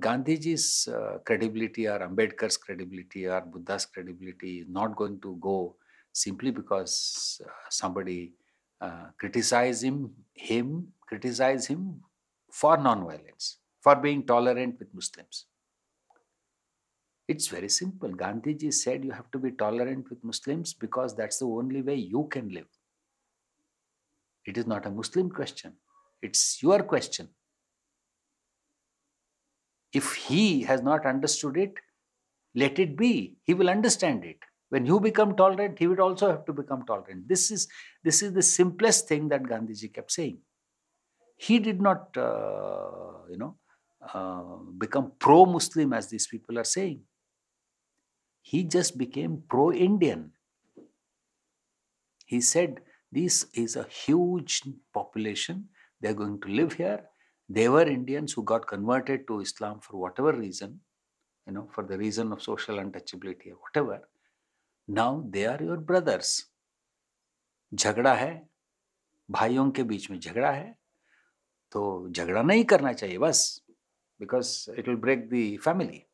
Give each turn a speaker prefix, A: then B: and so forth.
A: Gandhiji's uh, credibility or Ambedkar's credibility or Buddha's credibility is not going to go simply because uh, somebody uh, criticize him, him criticize him for non-violence, for being tolerant with Muslims. It's very simple. Gandhiji said you have to be tolerant with Muslims because that's the only way you can live. It is not a Muslim question. It's your question. If he has not understood it, let it be. He will understand it. When you become tolerant, he would also have to become tolerant. This is, this is the simplest thing that Gandhiji kept saying. He did not, uh, you know, uh, become pro-Muslim as these people are saying. He just became pro-Indian. He said, this is a huge population. They're going to live here. They were Indians who got converted to Islam for whatever reason, you know, for the reason of social untouchability or whatever. Now they are your brothers. झगड़ा है भाइयों के बीच में झगड़ा है तो झगड़ा नहीं करना चाहिए बस because it will break the family